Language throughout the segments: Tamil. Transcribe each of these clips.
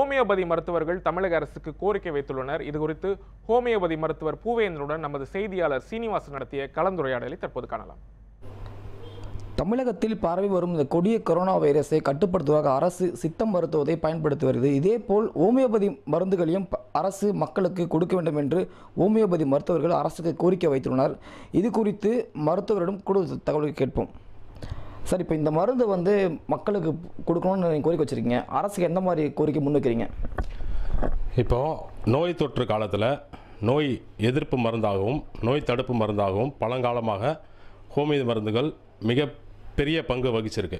ஹோமியோபதி மருத்துவர்கள் தமிழக அரசுக்கு கோரிக்கை வைத்துள்ளனர் இதுகுறித்து ஹோமியோபதி மருத்துவர் பூவேந்தனுடன் நமது செய்தியாளர் சீனிவாசன் நடத்திய கலந்துரையாடலை தற்போது காணலாம் தமிழகத்தில் பரவி வரும் இந்த கொடிய கொரோனா வைரஸை கட்டுப்படுத்துவதாக அரசு சித்தம் மருத்துவத்தை பயன்படுத்தி வருகிறது இதேபோல் ஹோமியோபதி மருந்துகளையும் அரசு மக்களுக்கு கொடுக்க வேண்டும் என்று ஹோமியோபதி மருத்துவர்கள் அரசுக்கு கோரிக்கை வைத்துள்ளனர் இது குறித்து மருத்துவரிடம் கூடுதல் தகவல்கள் கேட்போம் சார் இப்போ இந்த மருந்து வந்து மக்களுக்கு கொடுக்கணும்னு நீங்கள் கோரிக்கை வச்சுருக்கீங்க அரசுக்கு எந்த மாதிரி கோரிக்கை முன்வைக்கிறீங்க இப்போது நோய் தொற்று காலத்தில் நோய் எதிர்ப்பு மருந்தாகவும் நோய் தடுப்பு மருந்தாகவும் பழங்காலமாக ஹோமியோ மருந்துகள் மிக பெரிய பங்கு வகிச்சிருக்கு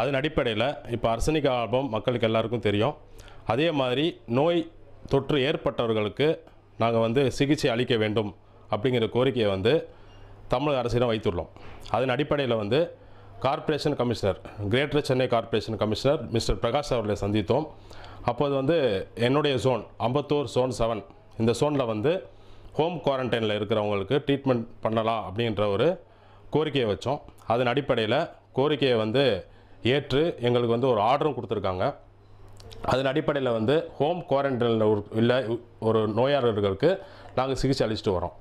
அதன் அடிப்படையில் இப்போ அரசனிக் ஆல்பம் மக்களுக்கு எல்லாருக்கும் தெரியும் அதே மாதிரி நோய் தொற்று ஏற்பட்டவர்களுக்கு நாங்கள் வந்து சிகிச்சை அளிக்க வேண்டும் அப்படிங்கிற கோரிக்கையை வந்து தமிழக அரசிடம் வைத்துள்ளோம் அதன் அடிப்படையில் வந்து corporation commissioner greater Chennai corporation commissioner mister Prakash அவர்களை சந்தித்தோம் அப்போது வந்து என்னுடைய ஜோன் அம்பத்தூர் ஜோன் செவன் இந்த ஜோனில் வந்து ஹோம் குவாரண்டைனில் இருக்கிறவங்களுக்கு ட்ரீட்மெண்ட் பண்ணலாம் அப்படின்ற ஒரு கோரிக்கையை வச்சோம் அதன் அடிப்படையில் கோரிக்கையை வந்து ஏற்று எங்களுக்கு வந்து ஒரு ஆர்டரும் கொடுத்துருக்காங்க அதன் அடிப்படையில் வந்து ஹோம் குவாரண்டைனில் ஒரு இல்லை ஒரு நோயாளர்களுக்கு நாங்கள் சிகிச்சை அளிச்சுட்டு வரோம்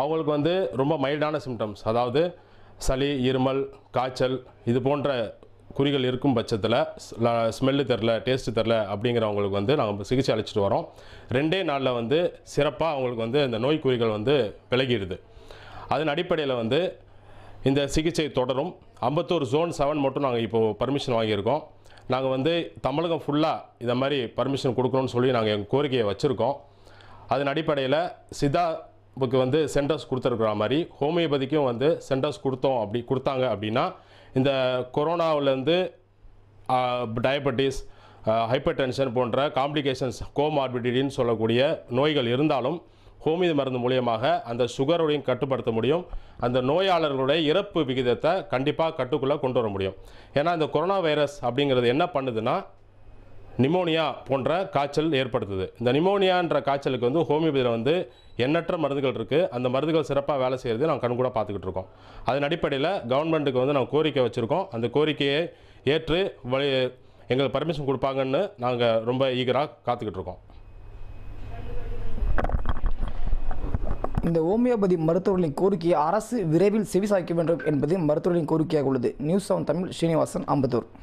அவங்களுக்கு வந்து ரொம்ப மைல்டான சிம்டம்ஸ் அதாவது சளி இருமல் காய்ச்சல் இது போன்ற குறிகள் இருக்கும் பட்சத்தில் ஸ்மெல்லு தெரில டேஸ்ட்டு தெரில அப்படிங்கிறவங்களுக்கு வந்து நாங்கள் சிகிச்சை அழைச்சிட்டு வரோம் ரெண்டே நாளில் வந்து சிறப்பாக அவங்களுக்கு வந்து இந்த நோய் குறிகள் வந்து விலகிடுது அதன் அடிப்படையில் வந்து இந்த சிகிச்சை தொடரும் ஐம்பத்தோரு ஜோன் செவன் மட்டும் நாங்கள் இப்போது பர்மிஷன் வாங்கியிருக்கோம் நாங்கள் வந்து தமிழகம் ஃபுல்லாக இதை மாதிரி பர்மிஷன் கொடுக்கணும்னு சொல்லி நாங்கள் எங்கள் கோரிக்கையை வச்சுருக்கோம் அதன் அடிப்படையில் சிதா புக்கு வந்து சென்டர்ஸ் கொடுத்துருக்குற மாதிரி ஹோமியோபதிக்கும் வந்து சென்டர்ஸ் கொடுத்தோம் அப்படி கொடுத்தாங்க அப்படின்னா இந்த கொரோனாவிலேருந்து டயபெட்டிஸ் ஹைப்பர் டென்ஷன் போன்ற காம்ப்ளிகேஷன்ஸ் கோமார்பிடின்னு சொல்லக்கூடிய நோய்கள் இருந்தாலும் ஹோமியோ மருந்து மூலியமாக அந்த சுகருடையும் கட்டுப்படுத்த முடியும் அந்த நோயாளர்களுடைய இறப்பு விகிதத்தை கண்டிப்பாக கட்டுக்குள்ளே கொண்டு வர முடியும் ஏன்னா இந்த கொரோனா வைரஸ் அப்படிங்கிறது என்ன பண்ணுதுன்னா நிமோனியா போன்ற காய்ச்சல் ஏற்படுத்துது இந்த நிமோனியான்ற காய்ச்சலுக்கு வந்து ஹோமியோபதியில் வந்து எண்ணற்ற மருந்துகள் இருக்குது அந்த மருந்துகள் சிறப்பாக வேலை செய்கிறது நாங்கள் கண்கூட பார்த்துக்கிட்டு இருக்கோம் அதன் அடிப்படையில் கவர்மெண்ட்டுக்கு வந்து நாங்கள் கோரிக்கை வச்சுருக்கோம் அந்த கோரிக்கையை ஏற்று வழி எங்களுக்கு பர்மிஷன் கொடுப்பாங்கன்னு நாங்கள் ரொம்ப ஈகராக காத்துக்கிட்டு இருக்கோம் இந்த ஹோமியோபதி மருத்துவர்களின் கோரிக்கையை அரசு விரைவில் செவிசாய்க்க வேண்டும் என்பது மருத்துவர்களின் கோரிக்கையாக உள்ளது நியூஸ் செவன் தமிழ் ஸ்ரீனிவாசன் அம்பத்தூர்